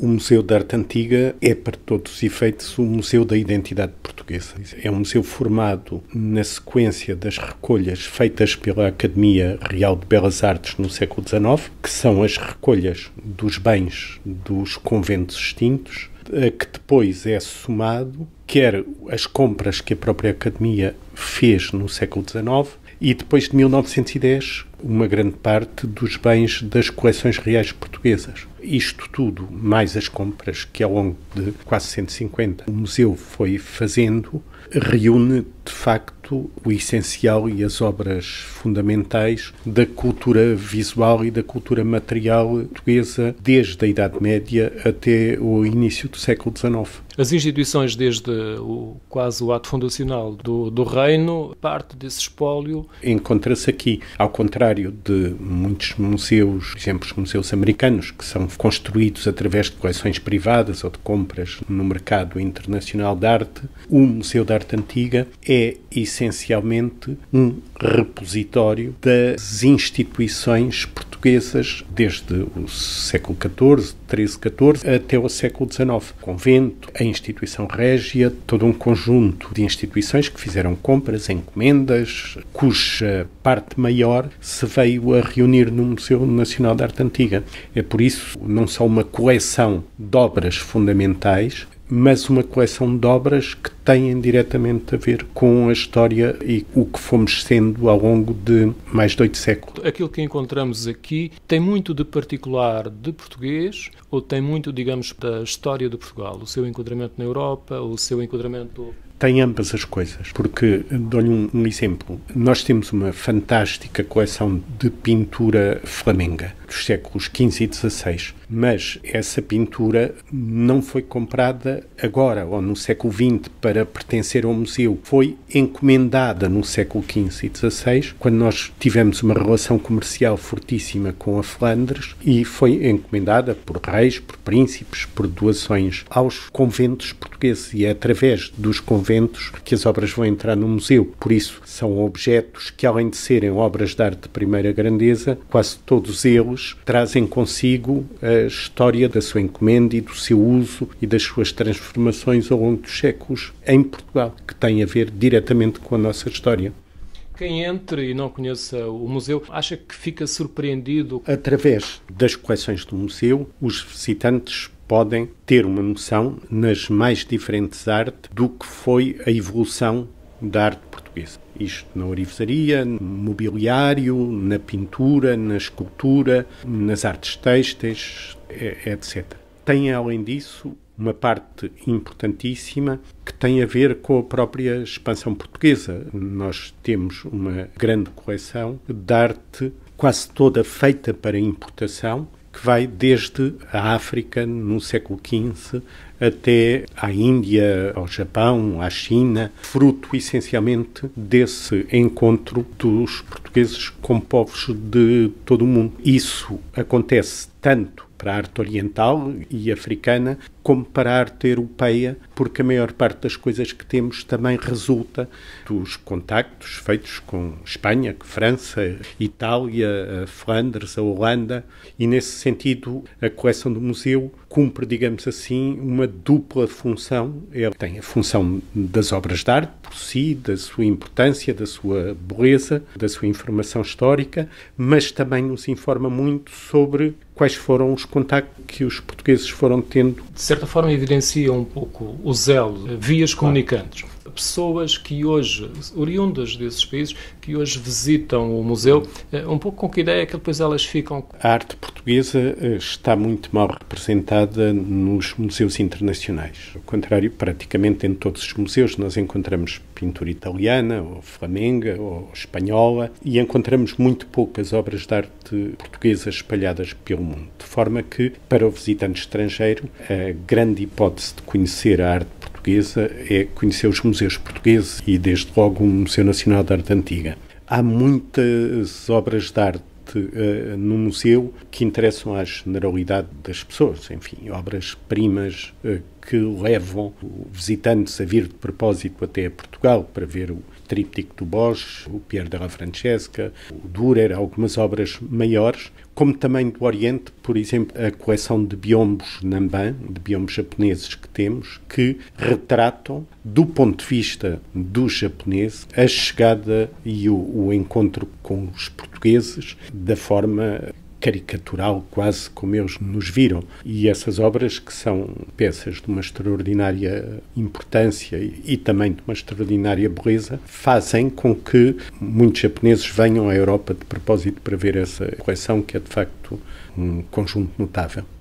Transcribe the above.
O Museu da Arte Antiga é, para todos os efeitos, o Museu da Identidade Portuguesa. É um museu formado na sequência das recolhas feitas pela Academia Real de Belas Artes no século XIX, que são as recolhas dos bens dos conventos extintos, a que depois é somado quer as compras que a própria Academia fez no século XIX e depois de 1910 uma grande parte dos bens das coleções reais portuguesas. Isto tudo, mais as compras que ao longo de quase 150 o museu foi fazendo, reúne de facto o essencial e as obras fundamentais da cultura visual e da cultura material portuguesa desde a Idade Média até o início do século XIX. As instituições, desde o, quase o ato fundacional do, do reino, parte desse espólio. Encontra-se aqui, ao contrário contrário de muitos museus, por exemplo, os museus americanos, que são construídos através de coleções privadas ou de compras no mercado internacional de arte, o Museu de Arte Antiga é essencialmente um repositório das instituições portuguesas portuguesas desde o século XIV, XIII, XIV até o século XIX. O convento, a instituição régia, todo um conjunto de instituições que fizeram compras, encomendas, cuja parte maior se veio a reunir no Museu Nacional de Arte Antiga. É por isso não só uma coleção de obras fundamentais, mas uma coleção de obras que têm diretamente a ver com a história e o que fomos sendo ao longo de mais de oito séculos. Aquilo que encontramos aqui tem muito de particular de português ou tem muito, digamos, da história de Portugal, o seu enquadramento na Europa, o seu enquadramento tem ambas as coisas, porque dou-lhe um, um, exemplo. Nós temos uma fantástica coleção de pintura flamenga dos séculos XV e XVI, mas essa pintura não foi comprada agora ou no século XX para pertencer ao museu. Foi encomendada no século XV e XVI, quando nós tivemos uma relação comercial fortíssima com a Flandres e foi encomendada por reis, por príncipes, por doações aos conventos portugueses e é através dos conventos que as obras vão entrar no museu. Por isso, são objetos que, além de serem obras de arte de primeira grandeza, quase todos eles trazem consigo a história da sua encomenda e do seu uso e das suas transformações ao longo dos séculos em Portugal, que tem a ver diretamente com a nossa história. Quem entre e não conheça o museu, acha que fica surpreendido? Através das coleções do museu, os visitantes podem ter uma noção, nas mais diferentes artes, do que foi a evolução da arte portuguesa. Isto na orivesaria, no mobiliário, na pintura, na escultura, nas artes têxteis, etc. Tem, além disso, uma parte importantíssima que tem a ver com a própria expansão portuguesa. Nós temos uma grande coleção de arte quase toda feita para importação, que vai desde a África no século XV até à Índia, ao Japão, à China, fruto essencialmente desse encontro dos portugueses com povos de todo o mundo. Isso acontece tanto para a arte oriental e africana, como para a arte europeia, porque a maior parte das coisas que temos também resulta dos contactos feitos com Espanha, França, Itália, a eh, Flandres, a Holanda, e nesse sentido a coleção do museu cumpre, digamos assim, uma dupla função. Ele tem a função das obras de arte por si, da sua importância, da sua beleza, da sua informação histórica, mas também nos informa muito sobre quais foram os contactos que os portugueses foram tendo. De certa forma, evidencia um pouco o zelo, vias comunicantes pessoas que hoje, oriundas desses países, que hoje visitam o museu, eh, um pouco com que ideia é que depois elas ficam? A arte portuguesa eh, está muito mal representada nos museus internacionais. Ao contrário, praticamente em todos os museus nós encontramos pintura italiana, ou flamenga, ou espanhola, e encontramos muito poucas obras de arte portuguesa espalhadas pelo mundo. De forma que, para o visitante estrangeiro, a grande hipótese de conhecer a arte portuguesa é conhecer os museus portugueses e, desde logo, o Museu Nacional de Arte Antiga. Há muitas obras de arte eh, no museu que interessam à generalidade das pessoas, enfim, obras-primas eh, que levam visitantes a vir de propósito até Portugal para ver o tríptico do Bosch, o Pierre de la Francesca, o Durer, algumas obras maiores, como também do Oriente, por exemplo, a coleção de biombos Namban, de biombos japoneses que temos, que retratam, do ponto de vista do japonês, a chegada e o, o encontro com os portugueses da forma caricatural, quase como eles nos viram. E essas obras, que são peças de uma extraordinária importância e também de uma extraordinária beleza, fazem com que muitos japoneses venham à Europa de propósito para ver essa coleção, que é de facto um conjunto notável.